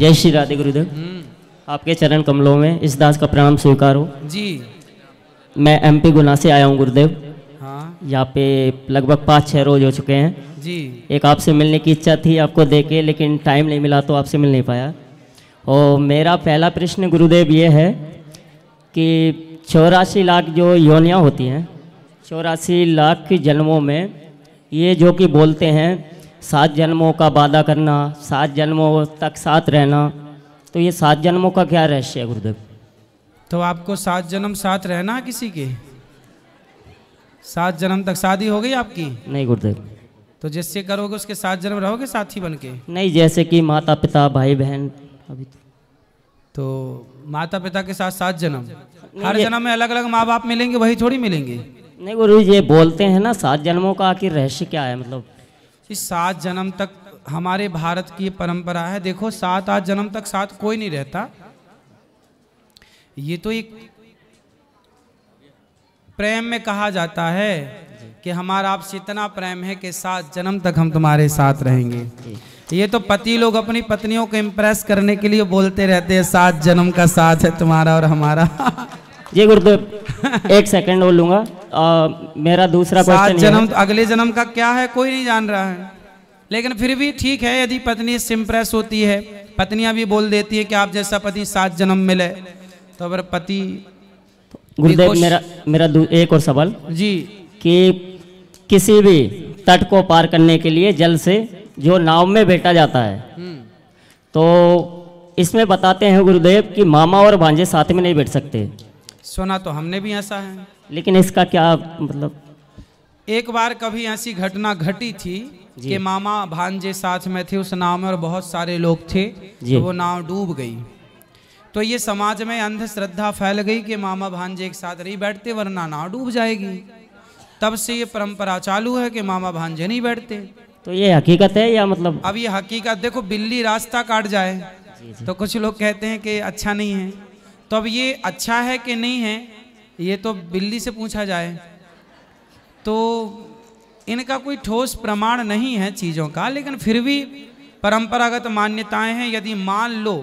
जय श्री राधे गुरुदेव हम्म। आपके चरण कमलों में इस दास का प्रणाम स्वीकार हो जी मैं एमपी गुना से आया हूँ गुरुदेव हाँ यहाँ पे लगभग पाँच छः रोज हो चुके हैं जी एक आपसे मिलने की इच्छा थी आपको देखे लेकिन टाइम नहीं मिला तो आपसे मिल नहीं पाया और मेरा पहला प्रश्न गुरुदेव ये है कि चौरासी लाख जो योनियाँ होती हैं चौरासी लाख जन्मों में ये जो कि बोलते हैं सात जन्मों का वादा करना सात जन्मों तक साथ रहना तो ये सात जन्मों का क्या रहस्य है गुरुदेव तो आपको सात जन्म साथ रहना है किसी के सात जन्म तक शादी हो गई आपकी नहीं गुरुदेव तो जिससे करोगे उसके सात जन्म रहोगे साथी बन के नहीं जैसे कि माता पिता भाई बहन अभी तो तो माता पिता के साथ सात जन्म हर जन्म में अलग अलग माँ बाप मिलेंगे वही थोड़ी मिलेंगे नहीं गुरु ये बोलते हैं ना सात जन्मों का आखिर रहस्य क्या है मतलब कि सात जन्म तक हमारे भारत की परंपरा है देखो सात आठ जन्म तक साथ कोई नहीं रहता ये तो एक प्रेम में कहा जाता है कि हमारा आपसे इतना प्रेम है कि सात जन्म तक हम तुम्हारे साथ रहेंगे ये तो पति लोग अपनी पत्नियों को इम्प्रेस करने के लिए बोलते रहते हैं सात जन्म का साथ है तुम्हारा और हमारा जी गुरुदेव एक सेकंड बोलूंगा आ, मेरा दूसरा क्वेश्चन जन्म अगले जन्म का क्या है कोई नहीं जान रहा है लेकिन फिर भी ठीक है यदि पत्नी सिंप्रेस होती है पत्नियां भी बोल देती है कि आप जैसा पति सात जन्म मिले तो अगर पति गुरुदेव मेरा मेरा एक और सवाल जी कि किसी भी तट को पार करने के लिए जल से जो नाव में बैठा जाता है हम्म। तो इसमें बताते हैं गुरुदेव कि मामा और भांजे साथ में नहीं बैठ सकते सुना तो हमने भी ऐसा है लेकिन इसका क्या मतलब एक बार कभी ऐसी घटना घटी थी कि मामा भांजे साथ में थे उस नाव में और बहुत सारे लोग थे तो वो नाव डूब गई तो ये समाज में अंधश्रद्धा फैल गई कि मामा भांजे एक साथ नहीं बैठते वरना नाव डूब जाएगी तब से ये परंपरा चालू है कि मामा भांजे नहीं बैठते तो ये हकीकत है या मतलब अब ये हकीकत देखो बिल्ली रास्ता काट जाए जी जी। तो कुछ लोग कहते हैं कि अच्छा नहीं है तो अब ये अच्छा है कि नहीं है ये तो बिल्ली से पूछा जाए तो इनका कोई ठोस प्रमाण नहीं है चीज़ों का लेकिन फिर भी परंपरागत मान्यताएं हैं यदि मान लो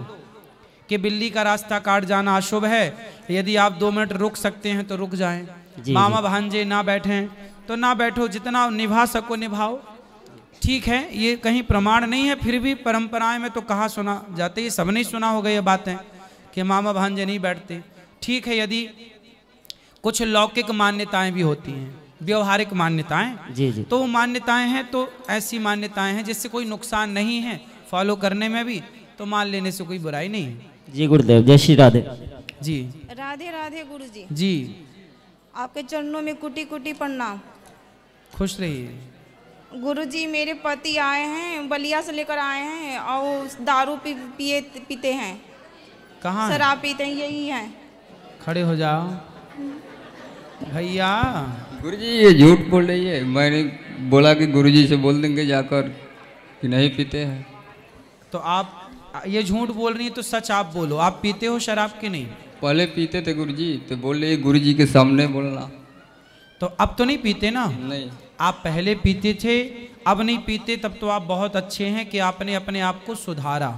कि बिल्ली का रास्ता काट जाना अशुभ है यदि आप दो मिनट रुक सकते हैं तो रुक जाएं मामा भांजे ना बैठें तो ना बैठो जितना निभा सको निभाओ ठीक है ये कहीं प्रमाण नहीं है फिर भी परंपराएं में तो कहाँ सुना जाते ये सबने सुना होगा ये बातें कि मामा भांजे नहीं बैठते ठीक है यदि कुछ लौकिक मान्यताएं भी होती हैं व्यवहारिक मान्यताएं जी जी तो वो मान्यताएं हैं तो ऐसी मान्यताएं हैं जिससे कोई नुकसान नहीं है फॉलो करने में भी तो मान लेने से कोई बुराई नहीं है जी गुरुदेव जय श्री राधे जी राधे राधे गुरु जी जी आपके चरणों में कुटी कुटी पढ़ना खुश रहिए गुरु जी मेरे पति आए हैं बलिया से लेकर आए हैं और दारू पी, पी, पीते हैं कहाँ सर आप इतने यही हैं खड़े हो जाओ भैया गुरुजी ये झूठ बोल रही है मैंने बोला कि गुरुजी से बोल देंगे जाकर कि नहीं पीते हैं तो आप ये झूठ बोल रही है तो सच आप बोलो आप पीते हो शराब के नहीं पहले पीते थे गुरुजी तो बोल रही गुरुजी के सामने बोलना तो अब तो नहीं पीते ना नहीं आप पहले पीते थे अब नहीं पीते तब तो आप बहुत अच्छे हैं कि आपने अपने आप को सुधारा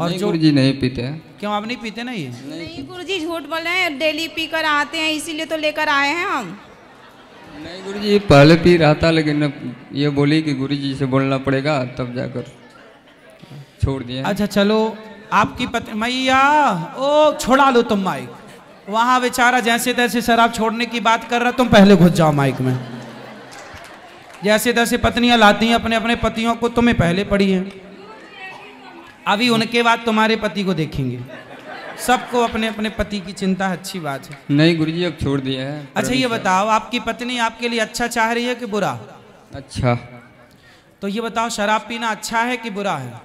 और गुरु जी नहीं पीते क्यों आप नहीं पीते ना ये नहीं जी झूठ बोल रहे हैं डेली पी कर आते हैं इसीलिए तो लेकर आए हैं हम नहीं गुरु जी पहले पी रहा था लेकिन ये बोली कि जी से बोलना पड़ेगा तब जाकर छोड़ दिया अच्छा चलो आपकी पत्नी मैया ओ छोड़ा लो तुम माइक वहाँ बेचारा जैसे तैसे शराब छोड़ने की बात कर रहा तुम पहले घुस जाओ माइक में जैसे तैसे पत्नियां लाती हैं अपने अपने पतियों को तुम्हें पहले पड़ी है अभी उनके बाद तुम्हारे पति को देखेंगे सबको अपने अपने पति की चिंता अच्छी बात है नहीं गुरु जी अब छोड़ दिया है अच्छा ये बताओ आपकी पत्नी आपके लिए अच्छा चाह रही है कि बुरा अच्छा तो ये बताओ शराब पीना अच्छा है कि बुरा है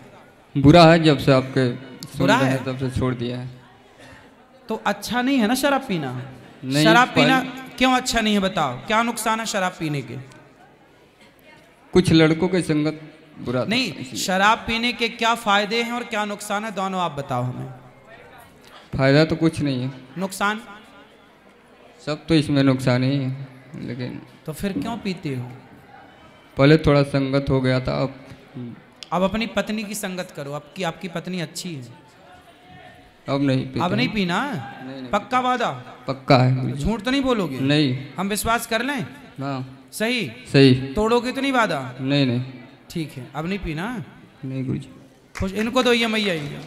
बुरा है जब से आपके बुरा है तब से छोड़ दिया है तो अच्छा नहीं है ना शराब पीना शराब पीना क्यों अच्छा नहीं है बताओ क्या नुकसान है शराब पीने के कुछ लड़कों के संगत बुरा तो नहीं शराब पीने के क्या फायदे हैं और क्या नुकसान है दोनों आप बताओ हमें फायदा तो कुछ नहीं है नुकसान सब तो इसमें नुकसान ही है लेकिन तो फिर क्यों पीते हो पहले थोड़ा संगत हो गया था अब अब अपनी पत्नी की संगत करो आपकी आपकी पत्नी अच्छी है अब नहीं पीते अब नहीं पीना नहीं, नहीं पक्का वादा पक्का है तो झूठ तो नहीं बोलोगे नहीं हम विश्वास कर लें हाँ। सही सही तोड़ोगे तो नहीं वादा नहीं नहीं ठीक है अब नहीं पीना नहीं गुरु जी खुश इनको तो ये मैया